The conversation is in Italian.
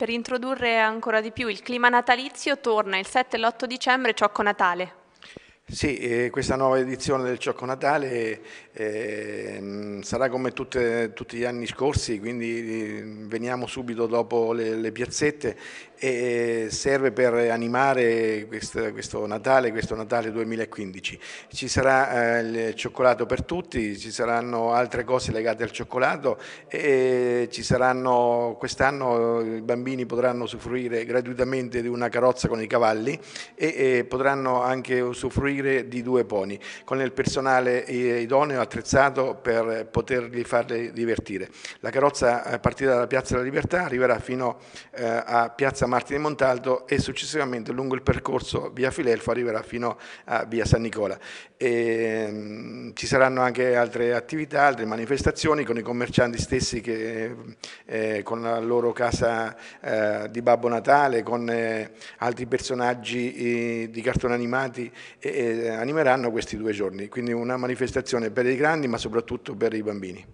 Per introdurre ancora di più il clima natalizio torna il 7 e l'8 dicembre Ciocco Natale, sì, eh, questa nuova edizione del Ciocco Natale eh, mm, sarà come tutte, tutti gli anni scorsi, quindi mm, veniamo subito dopo le, le piazzette e eh, serve per animare questo, questo, Natale, questo Natale 2015. Ci sarà eh, il cioccolato per tutti, ci saranno altre cose legate al cioccolato e eh, ci saranno quest'anno i bambini potranno usufruire gratuitamente di una carrozza con i cavalli e, e eh, potranno anche usufruire usufruire di due pony con il personale idoneo attrezzato per poterli farli divertire. La carrozza eh, partita da Piazza della Libertà, arriverà fino eh, a Piazza Martini Montaldo e successivamente lungo il percorso via Filelfo arriverà fino a via San Nicola. E, ehm, ci saranno anche altre attività, altre manifestazioni con i commercianti stessi che, eh, con la loro casa eh, di Babbo Natale, con eh, altri personaggi eh, di cartoni animati. E, eh, animeranno questi due giorni, quindi una manifestazione per i grandi ma soprattutto per i bambini.